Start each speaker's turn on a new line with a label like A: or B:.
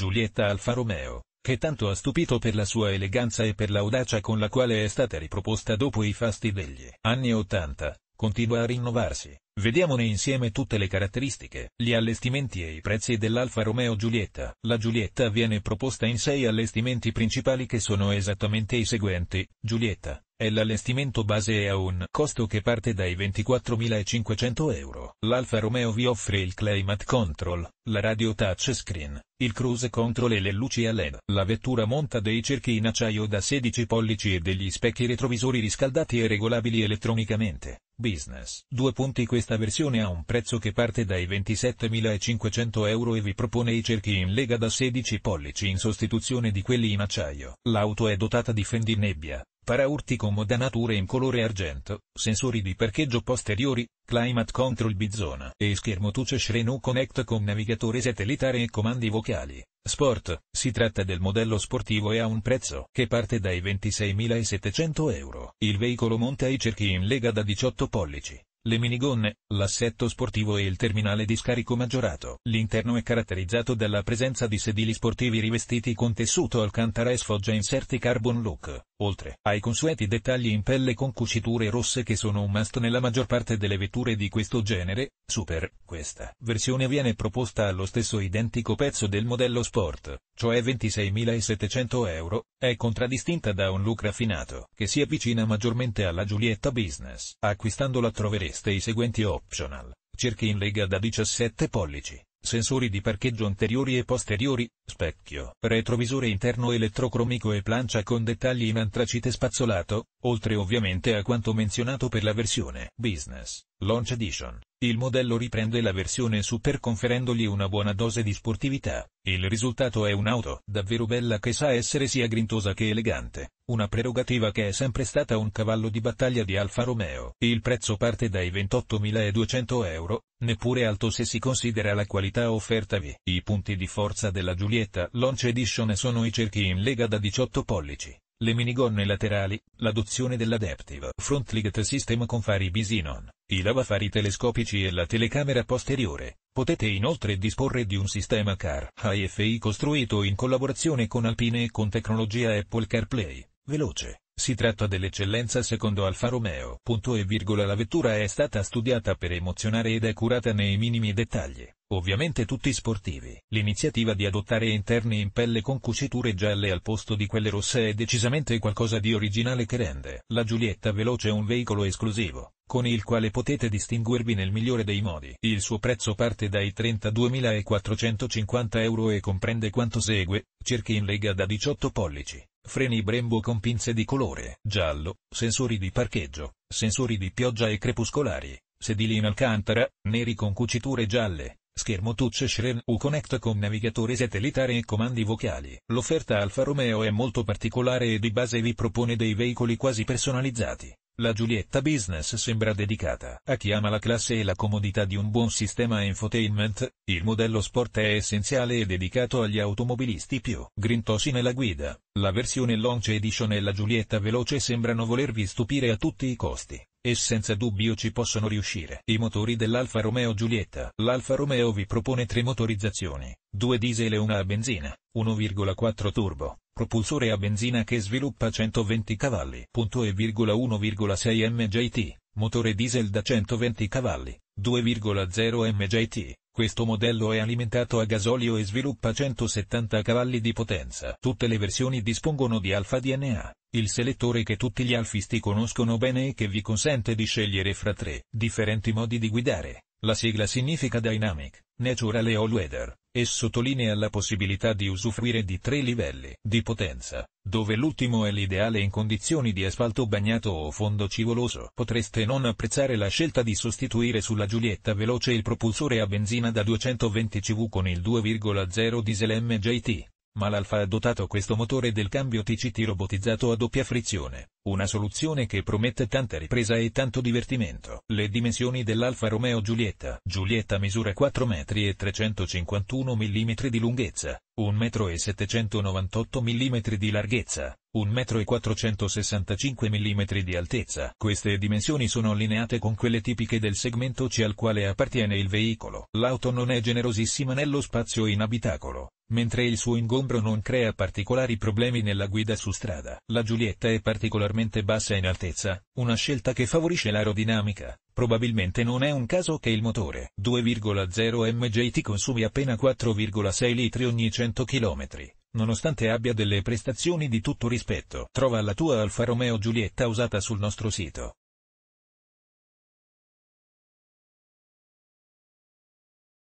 A: Giulietta Alfa Romeo, che tanto ha stupito per la sua eleganza e per l'audacia con la quale è stata riproposta dopo i fasti degli anni Ottanta, continua a rinnovarsi. Vediamone insieme tutte le caratteristiche, gli allestimenti e i prezzi dell'Alfa Romeo Giulietta. La Giulietta viene proposta in sei allestimenti principali che sono esattamente i seguenti, Giulietta, e l'allestimento base è a un costo che parte dai 24.500 euro. L'Alfa Romeo vi offre il Climate Control, la radio touchscreen, il Cruise Control e le luci a LED. La vettura monta dei cerchi in acciaio da 16 pollici e degli specchi retrovisori riscaldati e regolabili elettronicamente. Business. Due punti Questa versione ha un prezzo che parte dai 27.500 euro e vi propone i cerchi in lega da 16 pollici in sostituzione di quelli in acciaio. L'auto è dotata di fendinebbia, paraurtico da natura in colore argento, sensori di parcheggio posteriori, climate control bizona e schermo touch Shrenu Connect con navigatore satellitare e comandi vocali. Sport, si tratta del modello sportivo e ha un prezzo che parte dai 26.700 euro. Il veicolo monta i cerchi in lega da 18 pollici, le minigonne, l'assetto sportivo e il terminale di scarico maggiorato. L'interno è caratterizzato dalla presenza di sedili sportivi rivestiti con tessuto alcantara e sfoggia inserti carbon look, oltre ai consueti dettagli in pelle con cuciture rosse che sono un must nella maggior parte delle vetture di questo genere, Super, questa versione viene proposta allo stesso identico pezzo del modello sportivo sport, cioè 26.700 euro, è contraddistinta da un look raffinato che si avvicina maggiormente alla Giulietta Business. Acquistandola trovereste i seguenti optional, cerchi in lega da 17 pollici, sensori di parcheggio anteriori e posteriori, specchio, retrovisore interno elettrocromico e plancia con dettagli in antracite spazzolato, Oltre ovviamente a quanto menzionato per la versione Business Launch Edition, il modello riprende la versione Super conferendogli una buona dose di sportività. Il risultato è un'auto davvero bella che sa essere sia grintosa che elegante, una prerogativa che è sempre stata un cavallo di battaglia di Alfa Romeo. Il prezzo parte dai 28.200 euro, neppure alto se si considera la qualità offertavi. I punti di forza della Giulietta Launch Edition sono i cerchi in lega da 18 pollici le minigonne laterali, l'adozione dell'Adaptive Front Light System con fari bisinon, i lavafari telescopici e la telecamera posteriore. Potete inoltre disporre di un sistema car AFI costruito in collaborazione con Alpine e con tecnologia Apple CarPlay, veloce, si tratta dell'eccellenza secondo Alfa Romeo. Punto e virgola la vettura è stata studiata per emozionare ed è curata nei minimi dettagli. Ovviamente tutti sportivi. L'iniziativa di adottare interni in pelle con cuciture gialle al posto di quelle rosse è decisamente qualcosa di originale che rende la Giulietta Veloce un veicolo esclusivo, con il quale potete distinguervi nel migliore dei modi. Il suo prezzo parte dai 32.450 euro e comprende quanto segue, cerchi in lega da 18 pollici freni Brembo con pinze di colore giallo, sensori di parcheggio, sensori di pioggia e crepuscolari, sedili in alcantara, neri con cuciture gialle, schermo touch Shren U-Connect con navigatore satellitare e comandi vocali. L'offerta Alfa Romeo è molto particolare e di base vi propone dei veicoli quasi personalizzati, la Giulietta Business sembra dedicata a chi ama la classe e la comodità di un buon sistema infotainment, il modello sport è essenziale e dedicato agli automobilisti più grintosi nella guida, la versione Launch Edition e la Giulietta Veloce sembrano volervi stupire a tutti i costi e senza dubbio ci possono riuscire. I motori dell'Alfa Romeo Giulietta. L'Alfa Romeo vi propone tre motorizzazioni, due diesel e una a benzina, 1,4 turbo, propulsore a benzina che sviluppa 120 cavalli. e virgola 1,6 MJT, motore diesel da 120 cavalli, 2,0 MJT. Questo modello è alimentato a gasolio e sviluppa 170 cavalli di potenza. Tutte le versioni dispongono di Alfa DNA, il selettore che tutti gli alfisti conoscono bene e che vi consente di scegliere fra tre differenti modi di guidare. La sigla significa Dynamic, Naturale All Weather, e sottolinea la possibilità di usufruire di tre livelli di potenza, dove l'ultimo è l'ideale in condizioni di asfalto bagnato o fondo civoloso. Potreste non apprezzare la scelta di sostituire sulla Giulietta veloce il propulsore a benzina da 220 CV con il 2,0 diesel MJT, ma l'Alfa ha dotato questo motore del cambio TCT robotizzato a doppia frizione una soluzione che promette tanta ripresa e tanto divertimento. Le dimensioni dell'Alfa Romeo Giulietta. Giulietta misura 4 metri e 351 mm di lunghezza, 1 metro e 798 mm di larghezza, 1 metro e 465 mm di altezza. Queste dimensioni sono allineate con quelle tipiche del segmento C al quale appartiene il veicolo. L'auto non è generosissima nello spazio in abitacolo, mentre il suo ingombro non crea particolari problemi nella guida su strada. La Giulietta è particolarmente particolarmente bassa in altezza, una scelta che favorisce l'aerodinamica. Probabilmente non è un caso che il motore 2,0 MJT consumi appena 4,6 litri ogni 100 km, nonostante abbia delle prestazioni di tutto rispetto. Trova la tua Alfa Romeo Giulietta usata sul nostro sito.